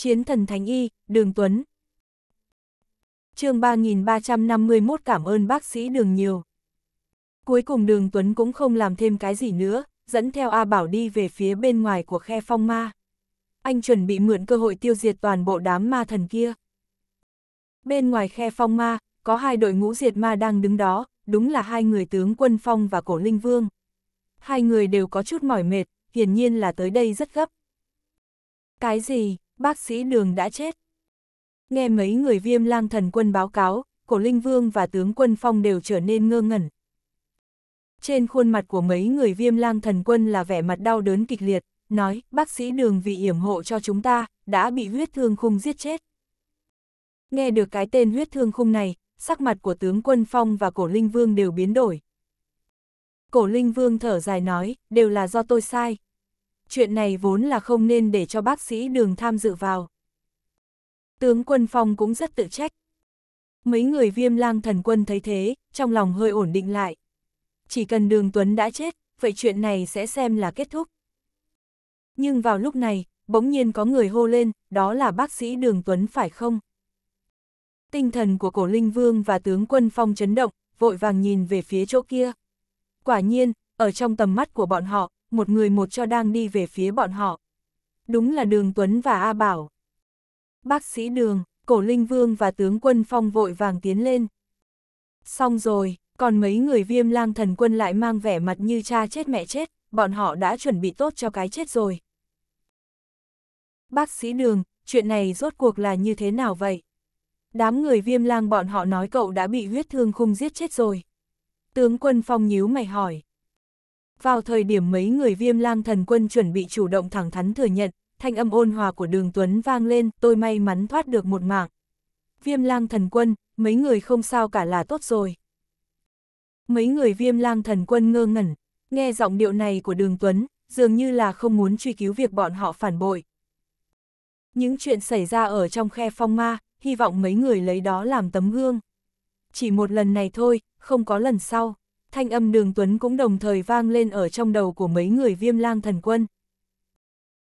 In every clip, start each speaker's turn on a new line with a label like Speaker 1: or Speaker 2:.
Speaker 1: Chiến thần Thánh Y, Đường Tuấn. chương 3351 cảm ơn bác sĩ Đường nhiều. Cuối cùng Đường Tuấn cũng không làm thêm cái gì nữa, dẫn theo A Bảo đi về phía bên ngoài của khe phong ma. Anh chuẩn bị mượn cơ hội tiêu diệt toàn bộ đám ma thần kia. Bên ngoài khe phong ma, có hai đội ngũ diệt ma đang đứng đó, đúng là hai người tướng quân phong và cổ linh vương. Hai người đều có chút mỏi mệt, hiển nhiên là tới đây rất gấp. Cái gì? bác sĩ đường đã chết. Nghe mấy người viêm lang thần quân báo cáo, cổ linh vương và tướng quân phong đều trở nên ngơ ngẩn. Trên khuôn mặt của mấy người viêm lang thần quân là vẻ mặt đau đớn kịch liệt, nói, bác sĩ đường vì yểm hộ cho chúng ta, đã bị huyết thương khung giết chết. Nghe được cái tên huyết thương khung này, sắc mặt của tướng quân phong và cổ linh vương đều biến đổi. Cổ linh vương thở dài nói, đều là do tôi sai, chuyện này vốn là không nên để cho bác sĩ đường tham dự vào. Tướng quân Phong cũng rất tự trách. Mấy người viêm lang thần quân thấy thế, trong lòng hơi ổn định lại. Chỉ cần đường Tuấn đã chết, vậy chuyện này sẽ xem là kết thúc. Nhưng vào lúc này, bỗng nhiên có người hô lên, đó là bác sĩ đường Tuấn phải không? Tinh thần của cổ linh vương và tướng quân Phong chấn động, vội vàng nhìn về phía chỗ kia. Quả nhiên, ở trong tầm mắt của bọn họ, một người một cho đang đi về phía bọn họ. Đúng là Đường Tuấn và A Bảo. Bác sĩ Đường, Cổ Linh Vương và tướng quân Phong vội vàng tiến lên. Xong rồi, còn mấy người viêm lang thần quân lại mang vẻ mặt như cha chết mẹ chết, bọn họ đã chuẩn bị tốt cho cái chết rồi. Bác sĩ Đường, chuyện này rốt cuộc là như thế nào vậy? Đám người viêm lang bọn họ nói cậu đã bị huyết thương khung giết chết rồi. Tướng quân Phong nhíu mày hỏi. Vào thời điểm mấy người viêm lang thần quân chuẩn bị chủ động thẳng thắn thừa nhận, thanh âm ôn hòa của đường Tuấn vang lên, tôi may mắn thoát được một mạng. Viêm lang thần quân, mấy người không sao cả là tốt rồi. Mấy người viêm lang thần quân ngơ ngẩn, nghe giọng điệu này của đường Tuấn, dường như là không muốn truy cứu việc bọn họ phản bội. Những chuyện xảy ra ở trong khe phong ma, hy vọng mấy người lấy đó làm tấm gương. Chỉ một lần này thôi, không có lần sau thanh âm đường tuấn cũng đồng thời vang lên ở trong đầu của mấy người viêm lang thần quân.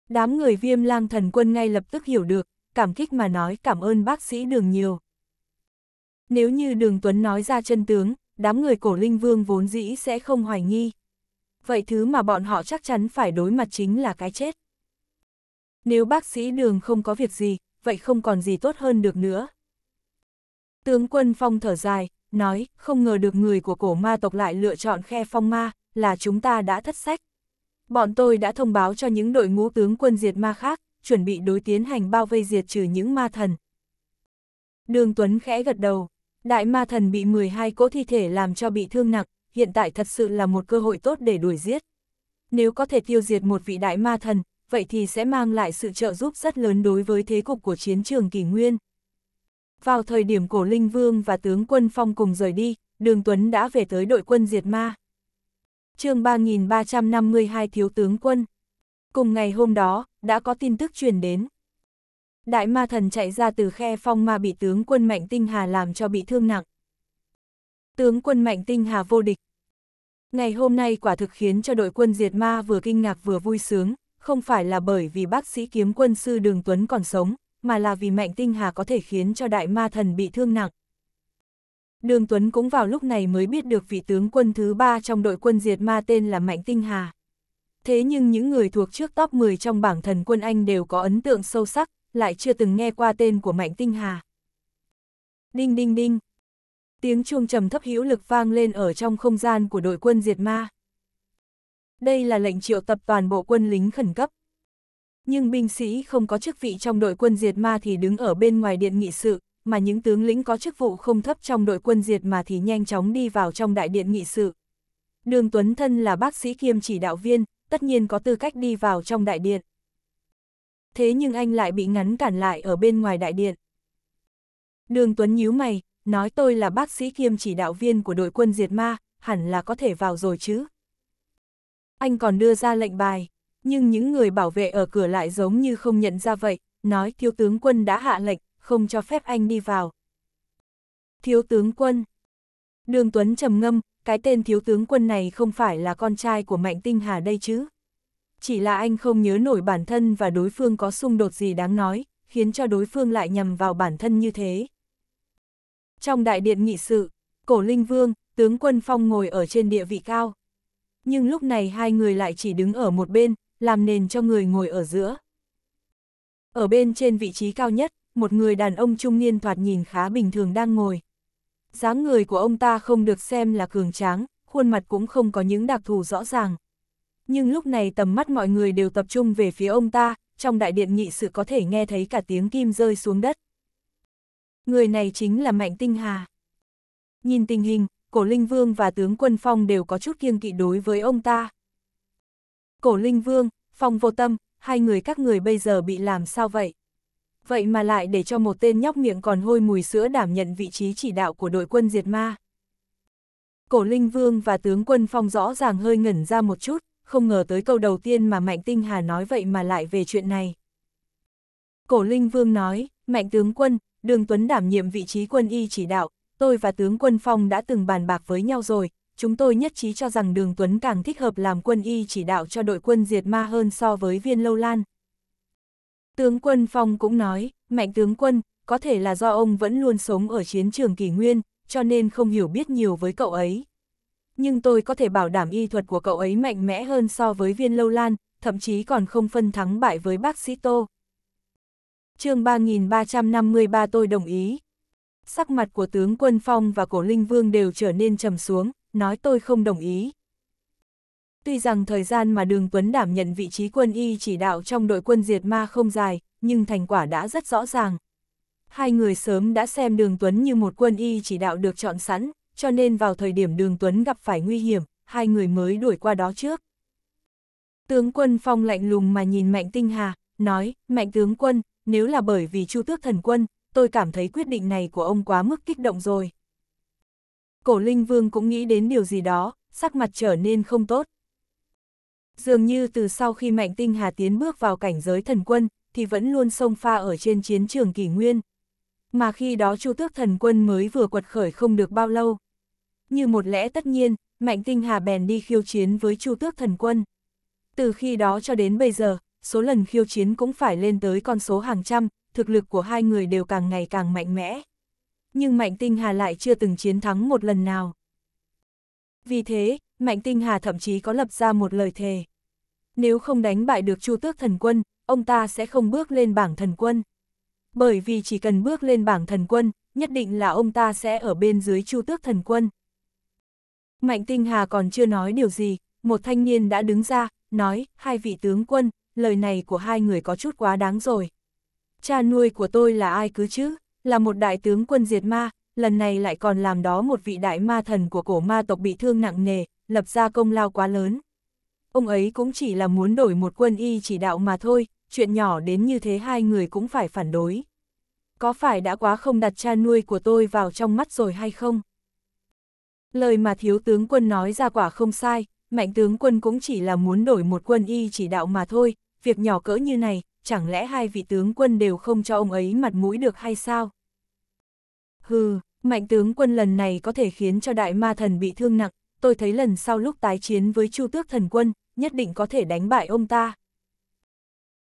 Speaker 1: Đám người viêm lang thần quân ngay lập tức hiểu được, cảm kích mà nói cảm ơn bác sĩ đường nhiều. Nếu như đường tuấn nói ra chân tướng, đám người cổ linh vương vốn dĩ sẽ không hoài nghi. Vậy thứ mà bọn họ chắc chắn phải đối mặt chính là cái chết. Nếu bác sĩ đường không có việc gì, vậy không còn gì tốt hơn được nữa. Tướng quân phong thở dài, nói, không ngờ được người của cổ ma tộc lại lựa chọn khe phong ma, là chúng ta đã thất sách. Bọn tôi đã thông báo cho những đội ngũ tướng quân diệt ma khác, chuẩn bị đối tiến hành bao vây diệt trừ những ma thần. Đường Tuấn khẽ gật đầu, đại ma thần bị 12 cỗ thi thể làm cho bị thương nặng, hiện tại thật sự là một cơ hội tốt để đuổi giết. Nếu có thể tiêu diệt một vị đại ma thần, vậy thì sẽ mang lại sự trợ giúp rất lớn đối với thế cục của chiến trường kỷ nguyên. Vào thời điểm cổ linh vương và tướng quân phong cùng rời đi, đường Tuấn đã về tới đội quân diệt ma. chương 3352 thiếu tướng quân. Cùng ngày hôm đó, đã có tin tức truyền đến. Đại ma thần chạy ra từ khe phong ma bị tướng quân Mạnh Tinh Hà làm cho bị thương nặng. Tướng quân Mạnh Tinh Hà vô địch. Ngày hôm nay quả thực khiến cho đội quân diệt ma vừa kinh ngạc vừa vui sướng, không phải là bởi vì bác sĩ kiếm quân sư Đường Tuấn còn sống, mà là vì mạnh tinh hà có thể khiến cho đại ma thần bị thương nặng. Đường Tuấn cũng vào lúc này mới biết được vị tướng quân thứ ba trong đội quân diệt ma tên là Mạnh Tinh Hà. Thế nhưng những người thuộc trước top 10 trong bảng thần quân Anh đều có ấn tượng sâu sắc, lại chưa từng nghe qua tên của Mạnh Tinh Hà. Đinh đinh đinh. Tiếng chuông trầm thấp hữu lực vang lên ở trong không gian của đội quân diệt ma. Đây là lệnh triệu tập toàn bộ quân lính khẩn cấp nhưng binh sĩ không có chức vị trong đội quân diệt ma thì đứng ở bên ngoài điện nghị sự, mà những tướng lĩnh có chức vụ không thấp trong đội quân diệt mà thì nhanh chóng đi vào trong đại điện nghị sự. Đường Tuấn Thân là bác sĩ kiêm chỉ đạo viên, tất nhiên có tư cách đi vào trong đại điện. Thế nhưng anh lại bị ngắn cản lại ở bên ngoài đại điện. Đường Tuấn nhíu mày, nói tôi là bác sĩ kiêm chỉ đạo viên của đội quân diệt ma, hẳn là có thể vào rồi chứ. Anh còn đưa ra lệnh bài nhưng những người bảo vệ ở cửa lại giống như không nhận ra vậy, nói thiếu tướng quân đã hạ lệnh, không cho phép anh đi vào. Thiếu tướng quân Đường Tuấn trầm ngâm, cái tên thiếu tướng quân này không phải là con trai của Mạnh Tinh Hà đây chứ. Chỉ là anh không nhớ nổi bản thân và đối phương có xung đột gì đáng nói, khiến cho đối phương lại nhầm vào bản thân như thế. Trong đại điện nghị sự, cổ linh vương, tướng quân phong ngồi ở trên địa vị cao. Nhưng lúc này hai người lại chỉ đứng ở một bên, làm nền cho người ngồi ở giữa. Ở bên trên vị trí cao nhất, một người đàn ông trung niên thoạt nhìn khá bình thường đang ngồi. dáng người của ông ta không được xem là cường tráng, khuôn mặt cũng không có những đặc thù rõ ràng. Nhưng lúc này tầm mắt mọi người đều tập trung về phía ông ta, trong đại điện nghị sự có thể nghe thấy cả tiếng kim rơi xuống đất. Người này chính là Mạnh Tinh Hà. Nhìn tình hình, Cổ Linh Vương và tướng Quân Phong đều có chút kiêng kỵ đối với ông ta. Cổ Linh Vương, Phong Vô Tâm, hai người các người bây giờ bị làm sao vậy? Vậy mà lại để cho một tên nhóc miệng còn hôi mùi sữa đảm nhận vị trí chỉ đạo của đội quân diệt ma. Cổ Linh Vương và tướng quân Phong rõ ràng hơi ngẩn ra một chút, không ngờ tới câu đầu tiên mà Mạnh Tinh Hà nói vậy mà lại về chuyện này. Cổ Linh Vương nói, Mạnh tướng quân, Đường Tuấn đảm nhiệm vị trí quân y chỉ đạo, tôi và tướng quân Phong đã từng bàn bạc với nhau rồi, chúng tôi nhất trí cho rằng Đường Tuấn càng thích hợp làm quân y chỉ đạo cho đội quân diệt ma hơn so với viên lâu lan. Tướng quân Phong cũng nói, mạnh tướng quân, có thể là do ông vẫn luôn sống ở chiến trường kỳ nguyên, cho nên không hiểu biết nhiều với cậu ấy. Nhưng tôi có thể bảo đảm y thuật của cậu ấy mạnh mẽ hơn so với viên lâu lan, thậm chí còn không phân thắng bại với bác sĩ Tô. chương 3353 tôi đồng ý. Sắc mặt của tướng quân Phong và cổ Linh Vương đều trở nên trầm xuống, nói tôi không đồng ý. Tuy rằng thời gian mà Đường Tuấn đảm nhận vị trí quân y chỉ đạo trong đội quân diệt ma không dài, nhưng thành quả đã rất rõ ràng. Hai người sớm đã xem Đường Tuấn như một quân y chỉ đạo được chọn sẵn, cho nên vào thời điểm Đường Tuấn gặp phải nguy hiểm, hai người mới đuổi qua đó trước. Tướng quân Phong lạnh lùng mà nhìn Mạnh Tinh Hà, nói, Mạnh tướng quân, nếu là bởi vì Chu Tước Thần Quân, tôi cảm thấy quyết định này của ông quá mức kích động rồi. Cổ Linh Vương cũng nghĩ đến điều gì đó, sắc mặt trở nên không tốt. Dường như từ sau khi Mạnh Tinh Hà tiến bước vào cảnh giới thần quân, thì vẫn luôn sông pha ở trên chiến trường kỷ nguyên. Mà khi đó Chu Tước thần quân mới vừa quật khởi không được bao lâu. Như một lẽ tất nhiên, Mạnh Tinh Hà bèn đi khiêu chiến với Chu Tước thần quân. Từ khi đó cho đến bây giờ, số lần khiêu chiến cũng phải lên tới con số hàng trăm, thực lực của hai người đều càng ngày càng mạnh mẽ nhưng Mạnh Tinh Hà lại chưa từng chiến thắng một lần nào. Vì thế, Mạnh Tinh Hà thậm chí có lập ra một lời thề. Nếu không đánh bại được Chu Tước Thần Quân, ông ta sẽ không bước lên bảng thần quân. Bởi vì chỉ cần bước lên bảng thần quân, nhất định là ông ta sẽ ở bên dưới Chu Tước Thần Quân. Mạnh Tinh Hà còn chưa nói điều gì, một thanh niên đã đứng ra, nói, hai vị tướng quân, lời này của hai người có chút quá đáng rồi. Cha nuôi của tôi là ai cứ chứ? là một đại tướng quân diệt ma, lần này lại còn làm đó một vị đại ma thần của cổ ma tộc bị thương nặng nề, lập ra công lao quá lớn. Ông ấy cũng chỉ là muốn đổi một quân y chỉ đạo mà thôi, chuyện nhỏ đến như thế hai người cũng phải phản đối. Có phải đã quá không đặt cha nuôi của tôi vào trong mắt rồi hay không? Lời mà thiếu tướng quân nói ra quả không sai, mạnh tướng quân cũng chỉ là muốn đổi một quân y chỉ đạo mà thôi, việc nhỏ cỡ như này, chẳng lẽ hai vị tướng quân đều không cho ông ấy mặt mũi được hay sao? Hừ, mạnh tướng quân lần này có thể khiến cho đại ma thần bị thương nặng, tôi thấy lần sau lúc tái chiến với Chu Tước thần quân, nhất định có thể đánh bại ông ta.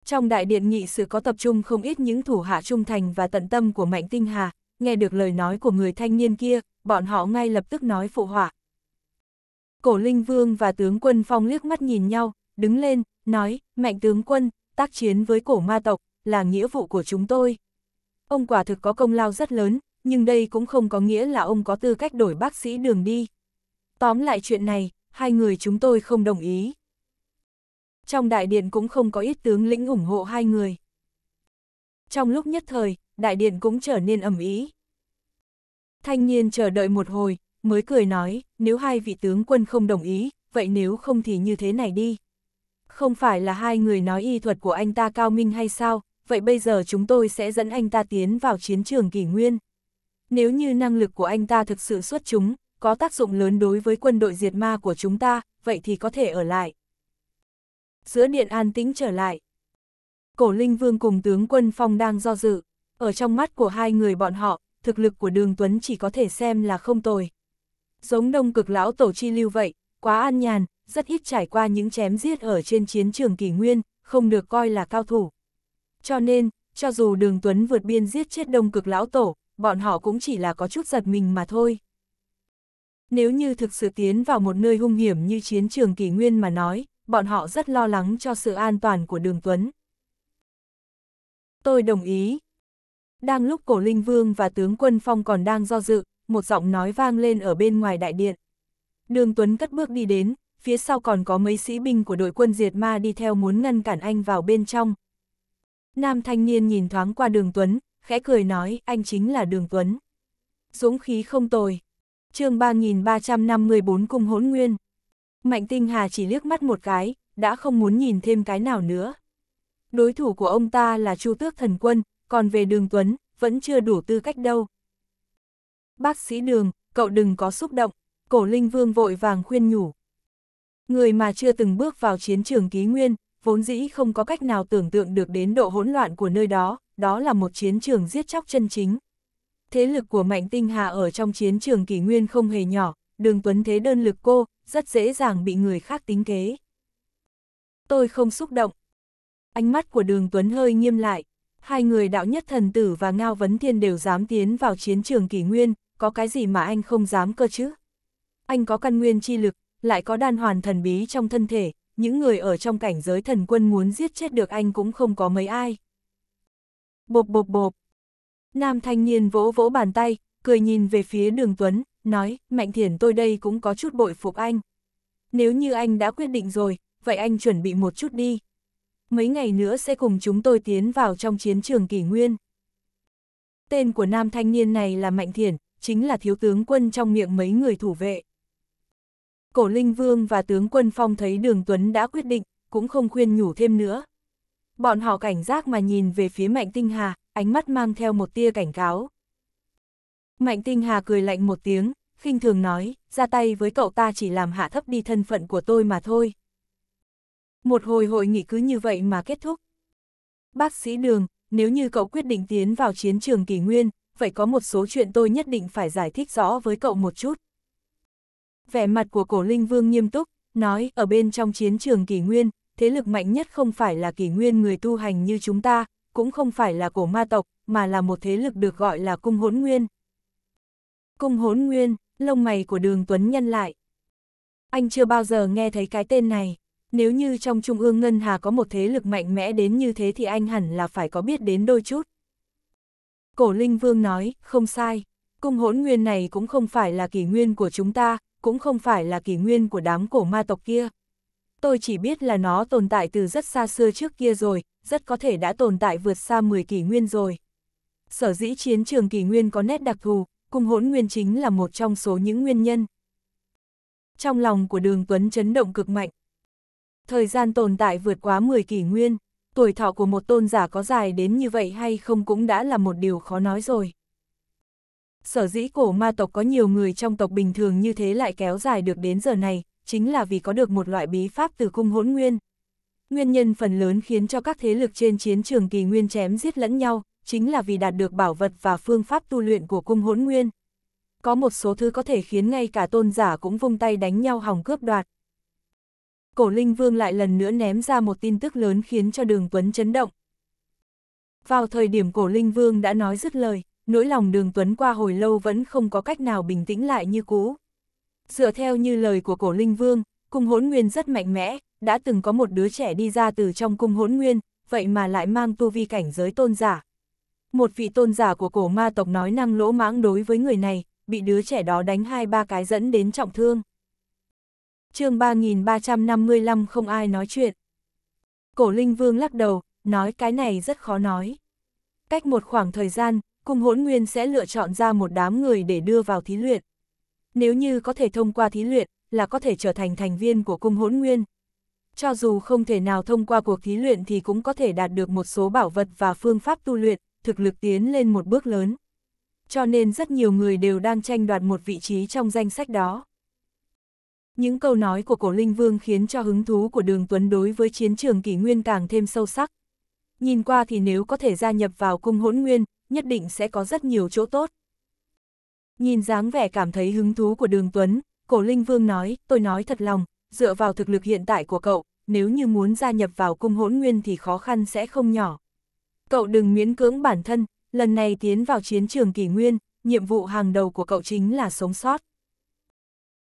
Speaker 1: Trong đại điện nghị sự có tập trung không ít những thủ hạ trung thành và tận tâm của Mạnh Tinh Hà, nghe được lời nói của người thanh niên kia, bọn họ ngay lập tức nói phụ họa. Cổ Linh Vương và tướng quân Phong liếc mắt nhìn nhau, đứng lên, nói, Mạnh tướng quân, tác chiến với cổ ma tộc, là nghĩa vụ của chúng tôi. Ông quả thực có công lao rất lớn, nhưng đây cũng không có nghĩa là ông có tư cách đổi bác sĩ đường đi. Tóm lại chuyện này, hai người chúng tôi không đồng ý. Trong đại điện cũng không có ít tướng lĩnh ủng hộ hai người. Trong lúc nhất thời, đại điện cũng trở nên ầm ý. Thanh niên chờ đợi một hồi, mới cười nói, nếu hai vị tướng quân không đồng ý, vậy nếu không thì như thế này đi. Không phải là hai người nói y thuật của anh ta cao minh hay sao, vậy bây giờ chúng tôi sẽ dẫn anh ta tiến vào chiến trường kỷ nguyên. Nếu như năng lực của anh ta thực sự xuất chúng, có tác dụng lớn đối với quân đội diệt ma của chúng ta, vậy thì có thể ở lại. Giữa điện an tĩnh trở lại. Cổ Linh Vương cùng tướng quân Phong đang do dự. Ở trong mắt của hai người bọn họ, thực lực của Đường Tuấn chỉ có thể xem là không tồi. Giống đông cực lão tổ chi lưu vậy, quá an nhàn, rất ít trải qua những chém giết ở trên chiến trường kỷ nguyên, không được coi là cao thủ. Cho nên, cho dù Đường Tuấn vượt biên giết chết đông cực lão tổ, bọn họ cũng chỉ là có chút giật mình mà thôi. Nếu như thực sự tiến vào một nơi hung hiểm như chiến trường kỷ nguyên mà nói, bọn họ rất lo lắng cho sự an toàn của đường Tuấn. Tôi đồng ý. Đang lúc cổ linh vương và tướng quân phong còn đang do dự, một giọng nói vang lên ở bên ngoài đại điện. Đường Tuấn cất bước đi đến, phía sau còn có mấy sĩ binh của đội quân diệt ma đi theo muốn ngăn cản anh vào bên trong. Nam thanh niên nhìn thoáng qua đường Tuấn, khẽ cười nói, anh chính là Đường Tuấn. Dũng khí không tồi. chương 3354 cung hỗn nguyên. Mạnh Tinh Hà chỉ liếc mắt một cái, đã không muốn nhìn thêm cái nào nữa. Đối thủ của ông ta là Chu Tước Thần Quân, còn về Đường Tuấn, vẫn chưa đủ tư cách đâu. Bác sĩ Đường, cậu đừng có xúc động, cổ linh vương vội vàng khuyên nhủ. Người mà chưa từng bước vào chiến trường ký nguyên, vốn dĩ không có cách nào tưởng tượng được đến độ hỗn loạn của nơi đó, đó là một chiến trường giết chóc chân chính. Thế lực của Mạnh Tinh Hà ở trong chiến trường kỷ nguyên không hề nhỏ, đường tuấn thế đơn lực cô, rất dễ dàng bị người khác tính kế. Tôi không xúc động. Ánh mắt của đường tuấn hơi nghiêm lại, hai người đạo nhất thần tử và Ngao Vấn Thiên đều dám tiến vào chiến trường kỷ nguyên, có cái gì mà anh không dám cơ chứ? Anh có căn nguyên chi lực, lại có đan hoàn thần bí trong thân thể, những người ở trong cảnh giới thần quân muốn giết chết được anh cũng không có mấy ai. Bộp bộp bộp. Nam thanh niên vỗ vỗ bàn tay, cười nhìn về phía đường Tuấn, nói, Mạnh Thiển tôi đây cũng có chút bội phục anh. Nếu như anh đã quyết định rồi, vậy anh chuẩn bị một chút đi. Mấy ngày nữa sẽ cùng chúng tôi tiến vào trong chiến trường kỷ nguyên. Tên của nam thanh niên này là Mạnh Thiển, chính là thiếu tướng quân trong miệng mấy người thủ vệ. Cổ Linh Vương và tướng quân Phong thấy đường Tuấn đã quyết định, cũng không khuyên nhủ thêm nữa, bọn họ cảnh giác mà nhìn về phía Mạnh Tinh Hà, ánh mắt mang theo một tia cảnh cáo. Mạnh Tinh Hà cười lạnh một tiếng, khinh thường nói, ra tay với cậu ta chỉ làm hạ thấp đi thân phận của tôi mà thôi. Một hồi hội nghị cứ như vậy mà kết thúc. Bác sĩ Đường, nếu như cậu quyết định tiến vào chiến trường kỳ nguyên, vậy có một số chuyện tôi nhất định phải giải thích rõ với cậu một chút. Vẻ mặt của cổ linh vương nghiêm túc, nói ở bên trong chiến trường kỳ nguyên, thế lực mạnh nhất không phải là kỷ nguyên người tu hành như chúng ta, cũng không phải là cổ ma tộc, mà là một thế lực được gọi là cung hỗn nguyên. Cung hỗn nguyên, lông mày của đường Tuấn nhân lại. Anh chưa bao giờ nghe thấy cái tên này. Nếu như trong Trung ương Ngân Hà có một thế lực mạnh mẽ đến như thế thì anh hẳn là phải có biết đến đôi chút. Cổ Linh Vương nói, không sai. Cung hỗn nguyên này cũng không phải là kỷ nguyên của chúng ta, cũng không phải là kỷ nguyên của đám cổ ma tộc kia tôi chỉ biết là nó tồn tại từ rất xa xưa trước kia rồi, rất có thể đã tồn tại vượt xa 10 kỷ nguyên rồi. Sở dĩ chiến trường kỷ nguyên có nét đặc thù, cùng hỗn nguyên chính là một trong số những nguyên nhân. Trong lòng của đường Tuấn chấn động cực mạnh. Thời gian tồn tại vượt quá 10 kỷ nguyên, tuổi thọ của một tôn giả có dài đến như vậy hay không cũng đã là một điều khó nói rồi. Sở dĩ cổ ma tộc có nhiều người trong tộc bình thường như thế lại kéo dài được đến giờ này, chính là vì có được một loại bí pháp từ cung hỗn nguyên. Nguyên nhân phần lớn khiến cho các thế lực trên chiến trường kỳ nguyên chém giết lẫn nhau, chính là vì đạt được bảo vật và phương pháp tu luyện của cung hỗn nguyên. Có một số thứ có thể khiến ngay cả tôn giả cũng vung tay đánh nhau hòng cướp đoạt. Cổ Linh Vương lại lần nữa ném ra một tin tức lớn khiến cho Đường Tuấn chấn động. Vào thời điểm Cổ Linh Vương đã nói dứt lời, nỗi lòng Đường Tuấn qua hồi lâu vẫn không có cách nào bình tĩnh lại như cũ. Dựa theo như lời của cổ linh vương, cung hỗn nguyên rất mạnh mẽ, đã từng có một đứa trẻ đi ra từ trong cung hỗn nguyên, vậy mà lại mang tu vi cảnh giới tôn giả. Một vị tôn giả của cổ ma tộc nói năng lỗ mãng đối với người này, bị đứa trẻ đó đánh hai ba cái dẫn đến trọng thương. chương 3355 không ai nói chuyện. Cổ Linh Vương lắc đầu, nói cái này rất khó nói. Cách một khoảng thời gian, cung hỗn nguyên sẽ lựa chọn ra một đám người để đưa vào thí luyện, nếu như có thể thông qua thí luyện, là có thể trở thành thành viên của cung hỗn nguyên. Cho dù không thể nào thông qua cuộc thí luyện thì cũng có thể đạt được một số bảo vật và phương pháp tu luyện, thực lực tiến lên một bước lớn. Cho nên rất nhiều người đều đang tranh đoạt một vị trí trong danh sách đó. Những câu nói của cổ linh vương khiến cho hứng thú của đường tuấn đối với chiến trường kỷ nguyên càng thêm sâu sắc. Nhìn qua thì nếu có thể gia nhập vào cung hỗn nguyên, nhất định sẽ có rất nhiều chỗ tốt. Nhìn dáng vẻ cảm thấy hứng thú của đường Tuấn, cổ linh vương nói, tôi nói thật lòng, dựa vào thực lực hiện tại của cậu, nếu như muốn gia nhập vào cung hỗn nguyên thì khó khăn sẽ không nhỏ. Cậu đừng miễn cưỡng bản thân, lần này tiến vào chiến trường kỷ nguyên, nhiệm vụ hàng đầu của cậu chính là sống sót.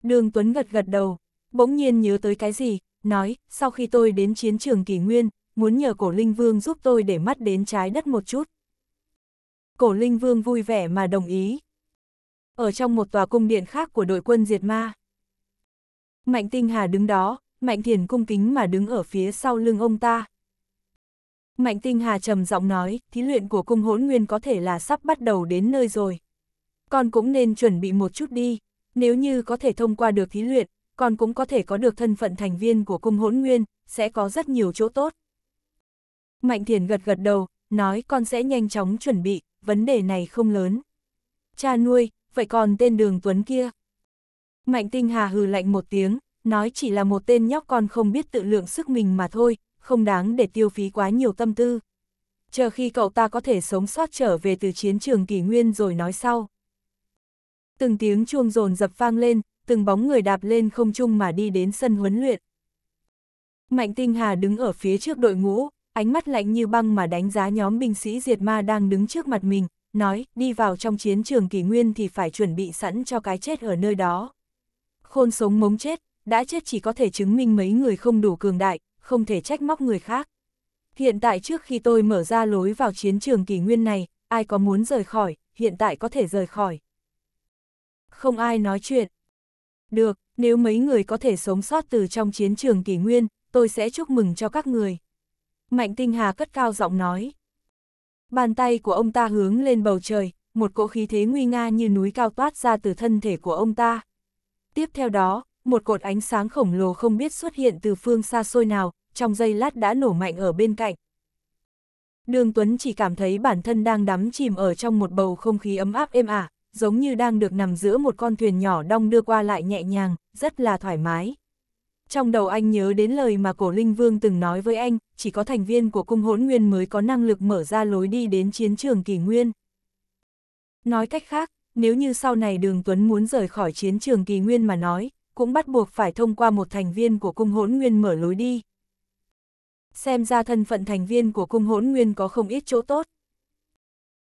Speaker 1: Đường Tuấn gật gật đầu, bỗng nhiên nhớ tới cái gì, nói, sau khi tôi đến chiến trường kỷ nguyên, muốn nhờ cổ linh vương giúp tôi để mắt đến trái đất một chút. Cổ linh vương vui vẻ mà đồng ý, ở trong một tòa cung điện khác của đội quân diệt ma. Mạnh Tinh Hà đứng đó, Mạnh Thiền cung kính mà đứng ở phía sau lưng ông ta. Mạnh Tinh Hà trầm giọng nói, thí luyện của cung hỗn nguyên có thể là sắp bắt đầu đến nơi rồi. Con cũng nên chuẩn bị một chút đi, nếu như có thể thông qua được thí luyện, con cũng có thể có được thân phận thành viên của cung hỗn nguyên, sẽ có rất nhiều chỗ tốt. Mạnh Thiền gật gật đầu, nói con sẽ nhanh chóng chuẩn bị, vấn đề này không lớn. Cha nuôi, vậy còn tên đường Tuấn kia? Mạnh tinh hà hừ lạnh một tiếng, nói chỉ là một tên nhóc con không biết tự lượng sức mình mà thôi, không đáng để tiêu phí quá nhiều tâm tư. Chờ khi cậu ta có thể sống sót trở về từ chiến trường kỷ nguyên rồi nói sau. Từng tiếng chuông rồn dập vang lên, từng bóng người đạp lên không trung mà đi đến sân huấn luyện. Mạnh tinh hà đứng ở phía trước đội ngũ, ánh mắt lạnh như băng mà đánh giá nhóm binh sĩ diệt ma đang đứng trước mặt mình, nói, đi vào trong chiến trường kỳ nguyên thì phải chuẩn bị sẵn cho cái chết ở nơi đó. Khôn sống mống chết, đã chết chỉ có thể chứng minh mấy người không đủ cường đại, không thể trách móc người khác. Hiện tại trước khi tôi mở ra lối vào chiến trường kỳ nguyên này, ai có muốn rời khỏi, hiện tại có thể rời khỏi. Không ai nói chuyện. Được, nếu mấy người có thể sống sót từ trong chiến trường kỳ nguyên, tôi sẽ chúc mừng cho các người. Mạnh Tinh Hà cất cao giọng nói. Bàn tay của ông ta hướng lên bầu trời, một cỗ khí thế nguy nga như núi cao toát ra từ thân thể của ông ta. Tiếp theo đó, một cột ánh sáng khổng lồ không biết xuất hiện từ phương xa xôi nào, trong giây lát đã nổ mạnh ở bên cạnh. Đường Tuấn chỉ cảm thấy bản thân đang đắm chìm ở trong một bầu không khí ấm áp êm ả, giống như đang được nằm giữa một con thuyền nhỏ đong đưa qua lại nhẹ nhàng, rất là thoải mái trong đầu anh nhớ đến lời mà cổ linh vương từng nói với anh, chỉ có thành viên của cung hỗn nguyên mới có năng lực mở ra lối đi đến chiến trường kỳ nguyên. Nói cách khác, nếu như sau này đường Tuấn muốn rời khỏi chiến trường kỳ nguyên mà nói, cũng bắt buộc phải thông qua một thành viên của cung hỗn nguyên mở lối đi. Xem ra thân phận thành viên của cung hỗn nguyên có không ít chỗ tốt.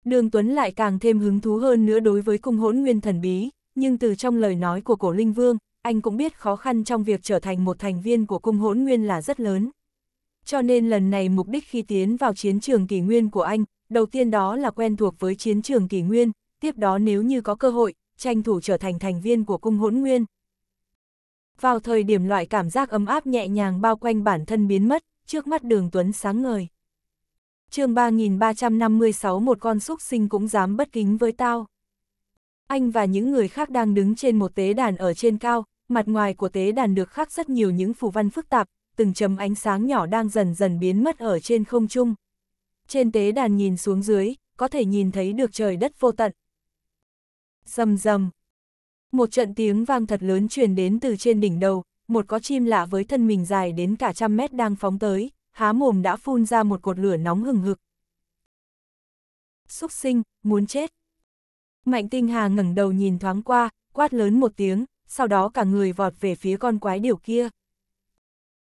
Speaker 1: Đường Tuấn lại càng thêm hứng thú hơn nữa đối với cung hỗn nguyên thần bí, nhưng từ trong lời nói của cổ Linh Vương, anh cũng biết khó khăn trong việc trở thành một thành viên của cung hỗn nguyên là rất lớn. Cho nên lần này mục đích khi tiến vào chiến trường kỷ nguyên của anh, đầu tiên đó là quen thuộc với chiến trường kỷ nguyên, tiếp đó nếu như có cơ hội, tranh thủ trở thành thành viên của cung hỗn nguyên. Vào thời điểm loại cảm giác ấm áp nhẹ nhàng bao quanh bản thân biến mất, trước mắt đường Tuấn sáng ngời. chương 3356 một con xúc sinh cũng dám bất kính với tao. Anh và những người khác đang đứng trên một tế đàn ở trên cao, mặt ngoài của tế đàn được khắc rất nhiều những phù văn phức tạp, từng chấm ánh sáng nhỏ đang dần dần biến mất ở trên không trung. Trên tế đàn nhìn xuống dưới, có thể nhìn thấy được trời đất vô tận. Rầm rầm. Một trận tiếng vang thật lớn truyền đến từ trên đỉnh đầu, một có chim lạ với thân mình dài đến cả trăm mét đang phóng tới, há mồm đã phun ra một cột lửa nóng hừng hực. Xúc sinh, muốn chết. Mạnh tinh hà ngẩng đầu nhìn thoáng qua, quát lớn một tiếng, sau đó cả người vọt về phía con quái điều kia.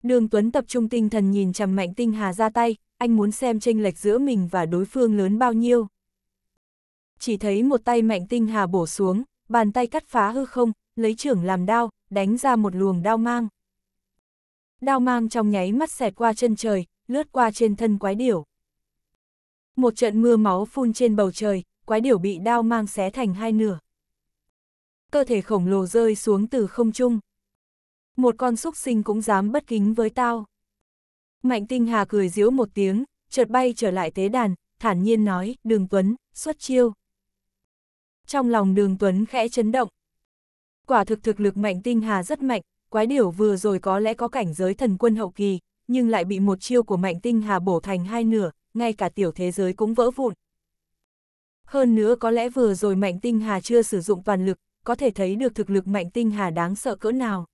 Speaker 1: Đường Tuấn tập trung tinh thần nhìn chằm mạnh tinh hà ra tay, anh muốn xem tranh lệch giữa mình và đối phương lớn bao nhiêu. Chỉ thấy một tay mạnh tinh hà bổ xuống, bàn tay cắt phá hư không, lấy trưởng làm đao, đánh ra một luồng đao mang. Đao mang trong nháy mắt xẹt qua chân trời, lướt qua trên thân quái điểu. Một trận mưa máu phun trên bầu trời, quái điểu bị đao mang xé thành hai nửa cơ thể khổng lồ rơi xuống từ không trung. Một con xúc sinh cũng dám bất kính với tao. Mạnh tinh hà cười giễu một tiếng, chợt bay trở lại tế đàn, thản nhiên nói, đường Tuấn, xuất chiêu. Trong lòng đường Tuấn khẽ chấn động. Quả thực thực lực mạnh tinh hà rất mạnh, quái điểu vừa rồi có lẽ có cảnh giới thần quân hậu kỳ, nhưng lại bị một chiêu của mạnh tinh hà bổ thành hai nửa, ngay cả tiểu thế giới cũng vỡ vụn. Hơn nữa có lẽ vừa rồi mạnh tinh hà chưa sử dụng toàn lực, có thể thấy được thực lực Mạnh Tinh Hà đáng sợ cỡ nào.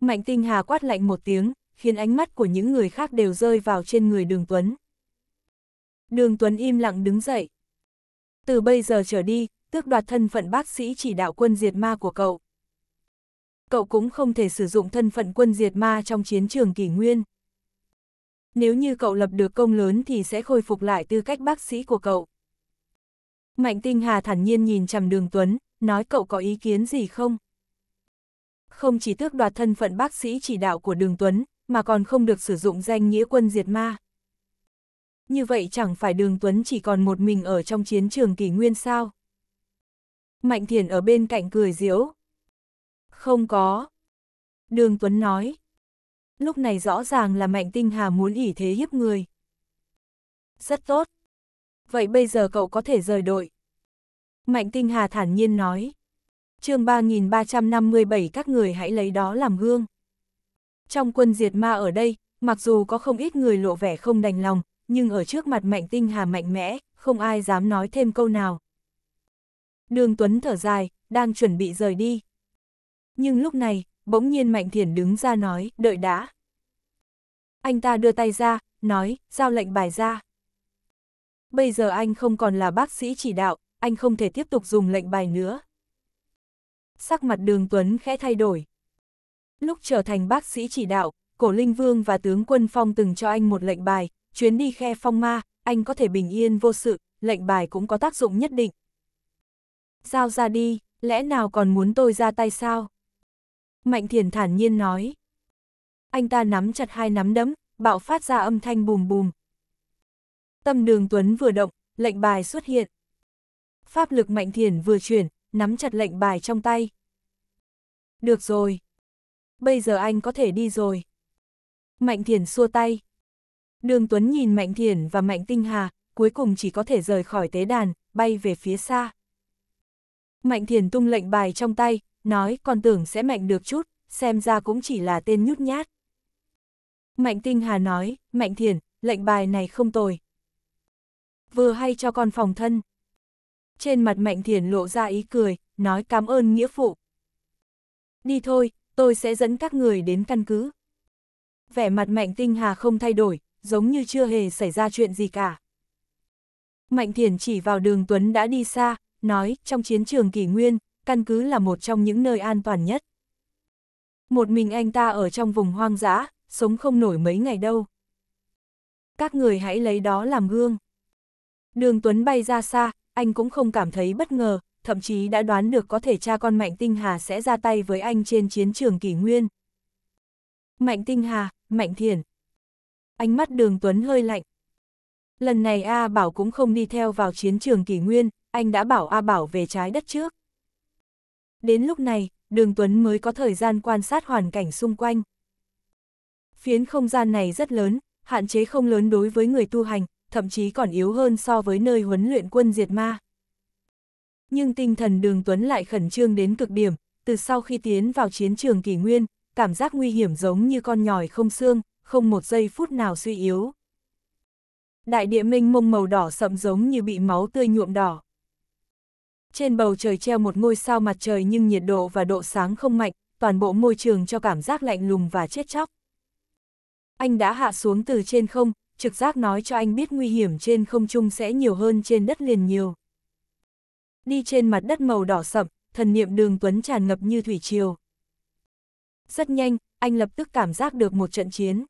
Speaker 1: Mạnh Tinh Hà quát lạnh một tiếng, khiến ánh mắt của những người khác đều rơi vào trên người Đường Tuấn. Đường Tuấn im lặng đứng dậy. Từ bây giờ trở đi, tước đoạt thân phận bác sĩ chỉ đạo quân diệt ma của cậu. Cậu cũng không thể sử dụng thân phận quân diệt ma trong chiến trường kỷ nguyên. Nếu như cậu lập được công lớn thì sẽ khôi phục lại tư cách bác sĩ của cậu. Mạnh Tinh Hà thản nhiên nhìn chằm Đường Tuấn, nói cậu có ý kiến gì không? Không chỉ tước đoạt thân phận bác sĩ chỉ đạo của Đường Tuấn, mà còn không được sử dụng danh nghĩa quân diệt ma. Như vậy chẳng phải Đường Tuấn chỉ còn một mình ở trong chiến trường kỷ nguyên sao? Mạnh Thiền ở bên cạnh cười diễu. Không có. Đường Tuấn nói. Lúc này rõ ràng là Mạnh Tinh Hà muốn ỉ thế hiếp người. Rất tốt. Vậy bây giờ cậu có thể rời đội. Mạnh Tinh Hà thản nhiên nói. chương 3357 các người hãy lấy đó làm gương. Trong quân diệt ma ở đây, mặc dù có không ít người lộ vẻ không đành lòng, nhưng ở trước mặt Mạnh Tinh Hà mạnh mẽ, không ai dám nói thêm câu nào. Đường Tuấn thở dài, đang chuẩn bị rời đi. Nhưng lúc này, bỗng nhiên Mạnh Thiển đứng ra nói, đợi đã. Anh ta đưa tay ra, nói, giao lệnh bài ra. Bây giờ anh không còn là bác sĩ chỉ đạo, anh không thể tiếp tục dùng lệnh bài nữa. Sắc mặt đường Tuấn khẽ thay đổi. Lúc trở thành bác sĩ chỉ đạo, Cổ Linh Vương và tướng quân Phong từng cho anh một lệnh bài, chuyến đi khe phong ma, anh có thể bình yên vô sự, lệnh bài cũng có tác dụng nhất định. Giao ra đi, lẽ nào còn muốn tôi ra tay sao? Mạnh thiền thản nhiên nói. Anh ta nắm chặt hai nắm đấm, bạo phát ra âm thanh bùm bùm. Tâm đường Tuấn vừa động, lệnh bài xuất hiện pháp lực mạnh thiền vừa chuyển, nắm chặt lệnh bài trong tay. Được rồi. Bây giờ anh có thể đi rồi. Mạnh thiền xua tay. Đường Tuấn nhìn Mạnh thiền và Mạnh Tinh Hà, cuối cùng chỉ có thể rời khỏi tế đàn, bay về phía xa. Mạnh thiền tung lệnh bài trong tay, nói còn tưởng sẽ mạnh được chút, xem ra cũng chỉ là tên nhút nhát. Mạnh Tinh Hà nói, Mạnh Thiền, lệnh bài này không tồi. Vừa hay cho con phòng thân. Trên mặt Mạnh thiền lộ ra ý cười, nói cảm ơn nghĩa phụ. Đi thôi, tôi sẽ dẫn các người đến căn cứ. Vẻ mặt Mạnh Tinh Hà không thay đổi, giống như chưa hề xảy ra chuyện gì cả. Mạnh thiền chỉ vào đường Tuấn đã đi xa, nói trong chiến trường kỷ nguyên, căn cứ là một trong những nơi an toàn nhất. Một mình anh ta ở trong vùng hoang dã, sống không nổi mấy ngày đâu. Các người hãy lấy đó làm gương. Đường Tuấn bay ra xa, anh cũng không cảm thấy bất ngờ, thậm chí đã đoán được có thể cha con Mạnh Tinh Hà sẽ ra tay với anh trên chiến trường kỷ nguyên. Mạnh Tinh Hà, Mạnh Thiền. Ánh mắt đường Tuấn hơi lạnh. Lần này A Bảo cũng không đi theo vào chiến trường kỷ nguyên, anh đã bảo A Bảo về trái đất trước. Đến lúc này, đường Tuấn mới có thời gian quan sát hoàn cảnh xung quanh. Phiến không gian này rất lớn, hạn chế không lớn đối với người tu hành, thậm chí còn yếu hơn so với nơi huấn luyện quân diệt ma. Nhưng tinh thần đường Tuấn lại khẩn trương đến cực điểm, từ sau khi tiến vào chiến trường kỷ nguyên, cảm giác nguy hiểm giống như con nhòi không xương, không một giây phút nào suy yếu. Đại địa minh mông màu đỏ sậm giống như bị máu tươi nhuộm đỏ. Trên bầu trời treo một ngôi sao mặt trời nhưng nhiệt độ và độ sáng không mạnh, toàn bộ môi trường cho cảm giác lạnh lùng và chết chóc. Anh đã hạ xuống từ trên không, trực giác nói cho anh biết nguy hiểm trên không trung sẽ nhiều hơn trên đất liền nhiều. Đi trên mặt đất màu đỏ sậm, thần niệm đường tuấn tràn ngập như thủy triều. Rất nhanh, anh lập tức cảm giác được một trận chiến.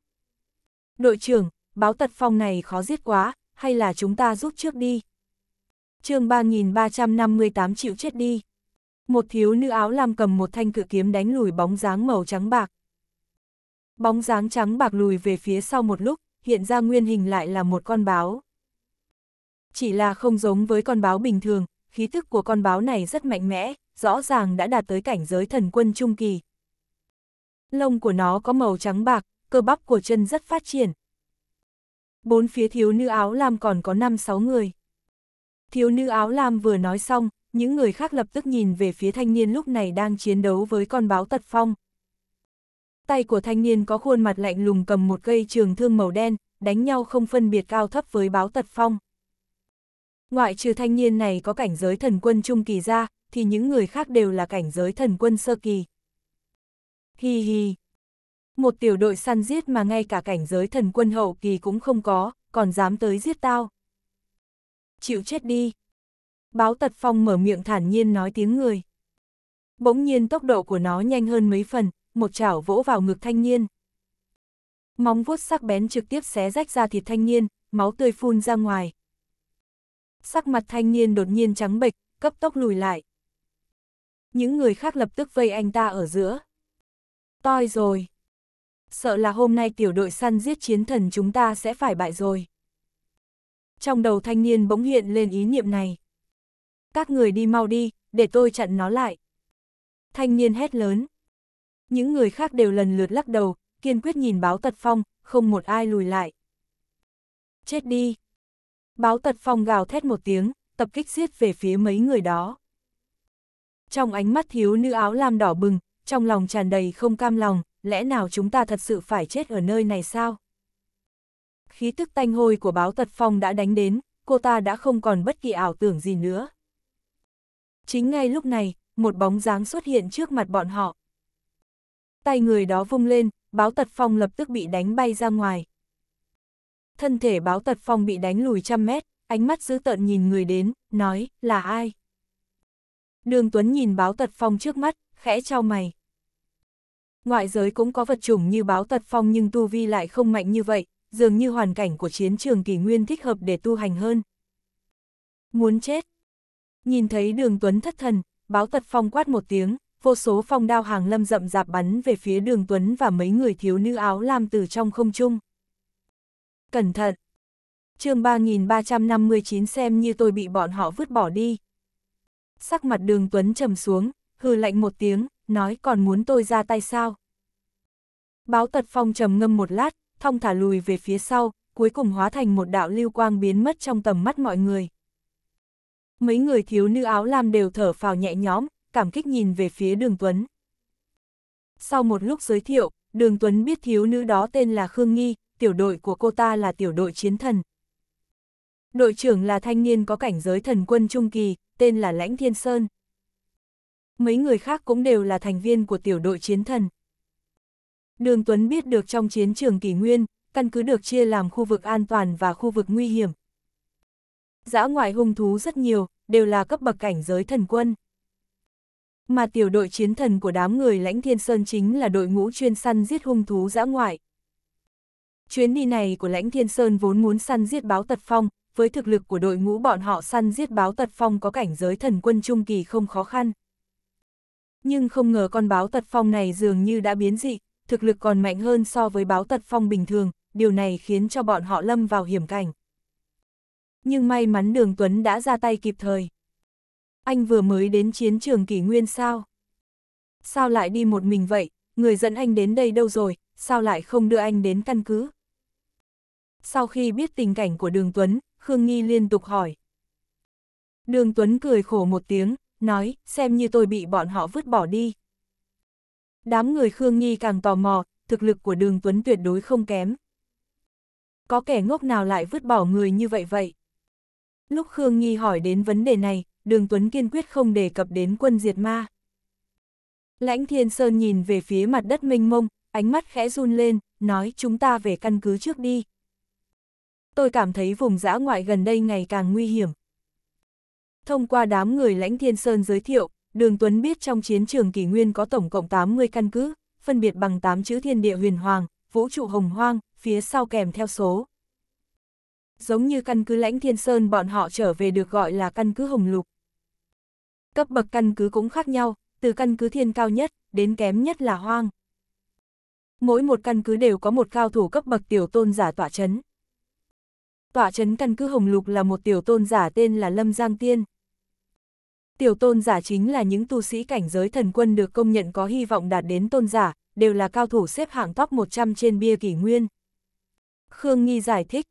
Speaker 1: Đội trưởng, báo tật phong này khó giết quá, hay là chúng ta giúp trước đi? chương 3358 chịu chết đi. Một thiếu nữ áo lam cầm một thanh cự kiếm đánh lùi bóng dáng màu trắng bạc. Bóng dáng trắng bạc lùi về phía sau một lúc, hiện ra nguyên hình lại là một con báo. Chỉ là không giống với con báo bình thường, khí thức của con báo này rất mạnh mẽ, rõ ràng đã đạt tới cảnh giới thần quân trung kỳ. Lông của nó có màu trắng bạc, cơ bắp của chân rất phát triển. Bốn phía thiếu nữ áo lam còn có 5-6 người. Thiếu nữ áo lam vừa nói xong, những người khác lập tức nhìn về phía thanh niên lúc này đang chiến đấu với con báo tật phong. Tay của thanh niên có khuôn mặt lạnh lùng cầm một cây trường thương màu đen, đánh nhau không phân biệt cao thấp với báo tật phong. Ngoại trừ thanh niên này có cảnh giới thần quân trung kỳ ra, thì những người khác đều là cảnh giới thần quân sơ kỳ. Hi hi. Một tiểu đội săn giết mà ngay cả cảnh giới thần quân hậu kỳ cũng không có, còn dám tới giết tao. Chịu chết đi. Báo tật phong mở miệng thản nhiên nói tiếng người. Bỗng nhiên tốc độ của nó nhanh hơn mấy phần, một chảo vỗ vào ngực thanh niên. Móng vuốt sắc bén trực tiếp xé rách ra thịt thanh niên, máu tươi phun ra ngoài. Sắc mặt thanh niên đột nhiên trắng bệch, cấp tốc lùi lại. Những người khác lập tức vây anh ta ở giữa. Toi rồi. Sợ là hôm nay tiểu đội săn giết chiến thần chúng ta sẽ phải bại rồi. Trong đầu thanh niên bỗng hiện lên ý niệm này. Các người đi mau đi, để tôi chặn nó lại. Thanh niên hét lớn. Những người khác đều lần lượt lắc đầu, kiên quyết nhìn báo tật phong, không một ai lùi lại. Chết đi! Báo tật phong gào thét một tiếng, tập kích xiết về phía mấy người đó. Trong ánh mắt thiếu nữ áo lam đỏ bừng, trong lòng tràn đầy không cam lòng, lẽ nào chúng ta thật sự phải chết ở nơi này sao? Khí tức tanh hôi của báo tật phong đã đánh đến, cô ta đã không còn bất kỳ ảo tưởng gì nữa. Chính ngay lúc này, một bóng dáng xuất hiện trước mặt bọn họ tay người đó vung lên, báo tật phong lập tức bị đánh bay ra ngoài. Thân thể báo tật phong bị đánh lùi trăm mét, ánh mắt dữ tợn nhìn người đến, nói, là ai? Đường Tuấn nhìn báo tật phong trước mắt, khẽ trao mày. Ngoại giới cũng có vật chủng như báo tật phong nhưng tu vi lại không mạnh như vậy, dường như hoàn cảnh của chiến trường kỳ nguyên thích hợp để tu hành hơn. Muốn chết. Nhìn thấy đường Tuấn thất thần, báo tật phong quát một tiếng, vô số phong đao hàng lâm rậm rạp bắn về phía đường Tuấn và mấy người thiếu nữ áo lam từ trong không trung. Cẩn thận! chương 3359 xem như tôi bị bọn họ vứt bỏ đi. Sắc mặt đường Tuấn trầm xuống, hừ lạnh một tiếng, nói còn muốn tôi ra tay sao? Báo tật phong trầm ngâm một lát, thong thả lùi về phía sau, cuối cùng hóa thành một đạo lưu quang biến mất trong tầm mắt mọi người. Mấy người thiếu nữ áo lam đều thở phào nhẹ nhõm, cảm kích nhìn về phía Đường Tuấn. Sau một lúc giới thiệu, Đường Tuấn biết thiếu nữ đó tên là Khương Nghi, tiểu đội của cô ta là tiểu đội chiến thần. Đội trưởng là thanh niên có cảnh giới thần quân trung kỳ, tên là Lãnh Thiên Sơn. Mấy người khác cũng đều là thành viên của tiểu đội chiến thần. Đường Tuấn biết được trong chiến trường kỷ nguyên, căn cứ được chia làm khu vực an toàn và khu vực nguy hiểm. Giã ngoại hung thú rất nhiều, đều là cấp bậc cảnh giới thần quân. Mà tiểu đội chiến thần của đám người lãnh thiên sơn chính là đội ngũ chuyên săn giết hung thú dã ngoại. Chuyến đi này của lãnh thiên sơn vốn muốn săn giết báo tật phong, với thực lực của đội ngũ bọn họ săn giết báo tật phong có cảnh giới thần quân trung kỳ không khó khăn. Nhưng không ngờ con báo tật phong này dường như đã biến dị, thực lực còn mạnh hơn so với báo tật phong bình thường, điều này khiến cho bọn họ lâm vào hiểm cảnh. Nhưng may mắn Đường Tuấn đã ra tay kịp thời anh vừa mới đến chiến trường kỷ nguyên sao? Sao lại đi một mình vậy? Người dẫn anh đến đây đâu rồi? Sao lại không đưa anh đến căn cứ? Sau khi biết tình cảnh của Đường Tuấn, Khương Nghi liên tục hỏi. Đường Tuấn cười khổ một tiếng, nói, xem như tôi bị bọn họ vứt bỏ đi. Đám người Khương Nghi càng tò mò, thực lực của Đường Tuấn tuyệt đối không kém. Có kẻ ngốc nào lại vứt bỏ người như vậy vậy? Lúc Khương Nghi hỏi đến vấn đề này, đường Tuấn kiên quyết không đề cập đến quân diệt ma. Lãnh Thiên Sơn nhìn về phía mặt đất mênh mông, ánh mắt khẽ run lên, nói chúng ta về căn cứ trước đi. Tôi cảm thấy vùng dã ngoại gần đây ngày càng nguy hiểm. Thông qua đám người Lãnh Thiên Sơn giới thiệu, Đường Tuấn biết trong chiến trường kỷ nguyên có tổng cộng 80 căn cứ, phân biệt bằng 8 chữ thiên địa huyền hoàng, vũ trụ hồng hoang, phía sau kèm theo số. Giống như căn cứ Lãnh Thiên Sơn bọn họ trở về được gọi là căn cứ Hồng Lục. Cấp bậc căn cứ cũng khác nhau, từ căn cứ thiên cao nhất, đến kém nhất là hoang. Mỗi một căn cứ đều có một cao thủ cấp bậc tiểu tôn giả tỏa chấn. Tỏa chấn căn cứ Hồng Lục là một tiểu tôn giả tên là Lâm Giang Tiên. Tiểu tôn giả chính là những tu sĩ cảnh giới thần quân được công nhận có hy vọng đạt đến tôn giả, đều là cao thủ xếp hạng top 100 trên bia kỷ nguyên. Khương Nghi giải thích,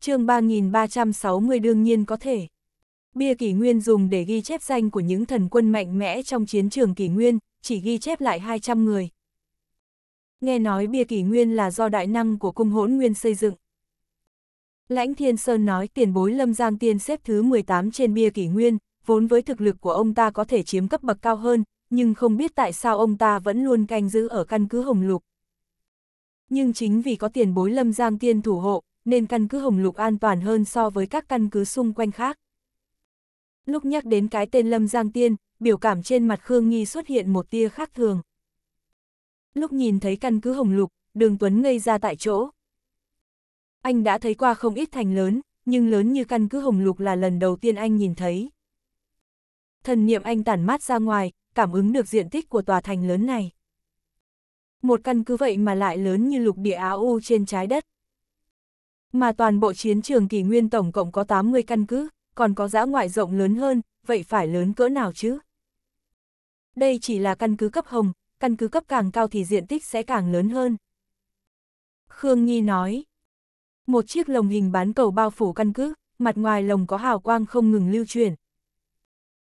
Speaker 1: chương 3360 đương nhiên có thể. Bia kỷ nguyên dùng để ghi chép danh của những thần quân mạnh mẽ trong chiến trường kỷ nguyên, chỉ ghi chép lại 200 người. Nghe nói bia kỷ nguyên là do đại năng của cung hỗn nguyên xây dựng. Lãnh Thiên Sơn nói tiền bối Lâm Giang Tiên xếp thứ 18 trên bia kỷ nguyên, vốn với thực lực của ông ta có thể chiếm cấp bậc cao hơn, nhưng không biết tại sao ông ta vẫn luôn canh giữ ở căn cứ Hồng Lục. Nhưng chính vì có tiền bối Lâm Giang Tiên thủ hộ, nên căn cứ Hồng Lục an toàn hơn so với các căn cứ xung quanh khác. Lúc nhắc đến cái tên Lâm Giang Tiên, biểu cảm trên mặt Khương Nghi xuất hiện một tia khác thường. Lúc nhìn thấy căn cứ Hồng Lục, Đường Tuấn ngây ra tại chỗ. Anh đã thấy qua không ít thành lớn, nhưng lớn như căn cứ Hồng Lục là lần đầu tiên anh nhìn thấy. Thần niệm anh tản mát ra ngoài, cảm ứng được diện tích của tòa thành lớn này. Một căn cứ vậy mà lại lớn như lục địa Á U trên trái đất. Mà toàn bộ chiến trường kỷ nguyên tổng cộng có 80 căn cứ, còn có giã ngoại rộng lớn hơn, vậy phải lớn cỡ nào chứ? Đây chỉ là căn cứ cấp hồng, căn cứ cấp càng cao thì diện tích sẽ càng lớn hơn. Khương Nhi nói, một chiếc lồng hình bán cầu bao phủ căn cứ, mặt ngoài lồng có hào quang không ngừng lưu truyền.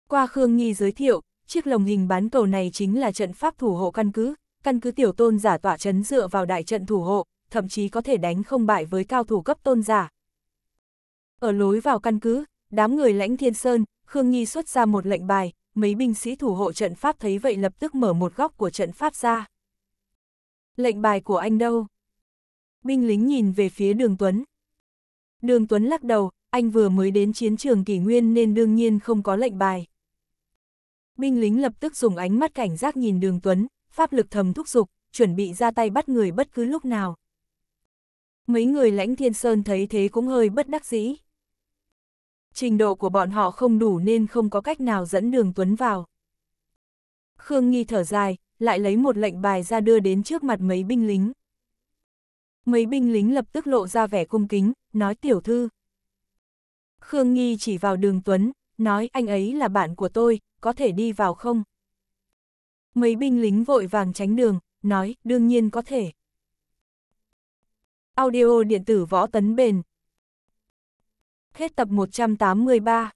Speaker 1: Qua Khương Nhi giới thiệu, chiếc lồng hình bán cầu này chính là trận pháp thủ hộ căn cứ, căn cứ tiểu tôn giả tỏa chấn dựa vào đại trận thủ hộ, thậm chí có thể đánh không bại với cao thủ cấp tôn giả. Ở lối vào căn cứ, Đám người lãnh thiên sơn, Khương Nhi xuất ra một lệnh bài, mấy binh sĩ thủ hộ trận pháp thấy vậy lập tức mở một góc của trận pháp ra. Lệnh bài của anh đâu? Binh lính nhìn về phía đường Tuấn. Đường Tuấn lắc đầu, anh vừa mới đến chiến trường kỷ nguyên nên đương nhiên không có lệnh bài. Binh lính lập tức dùng ánh mắt cảnh giác nhìn đường Tuấn, pháp lực thầm thúc giục, chuẩn bị ra tay bắt người bất cứ lúc nào. Mấy người lãnh thiên sơn thấy thế cũng hơi bất đắc dĩ trình độ của bọn họ không đủ nên không có cách nào dẫn đường Tuấn vào. Khương Nghi thở dài, lại lấy một lệnh bài ra đưa đến trước mặt mấy binh lính. Mấy binh lính lập tức lộ ra vẻ cung kính, nói tiểu thư. Khương Nghi chỉ vào đường Tuấn, nói anh ấy là bạn của tôi, có thể đi vào không? Mấy binh lính vội vàng tránh đường, nói đương nhiên có thể. Audio điện tử võ tấn bền, Hết tập 183